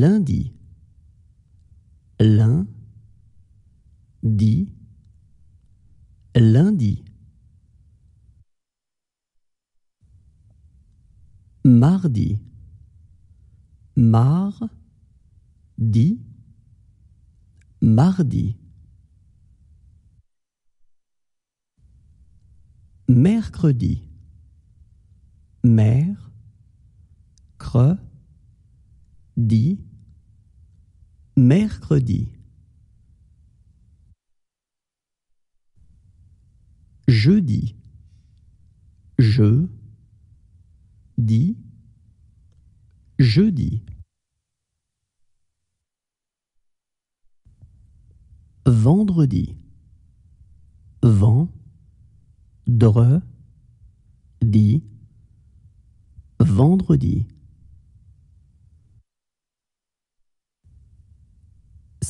lundi, Lundi dit, lundi. Mardi, mar, dit, mardi. Mercredi, mer, creux, dit mercredi. Jeudi. Je dis jeudi. Vendredi. Vendredi. Vendredi.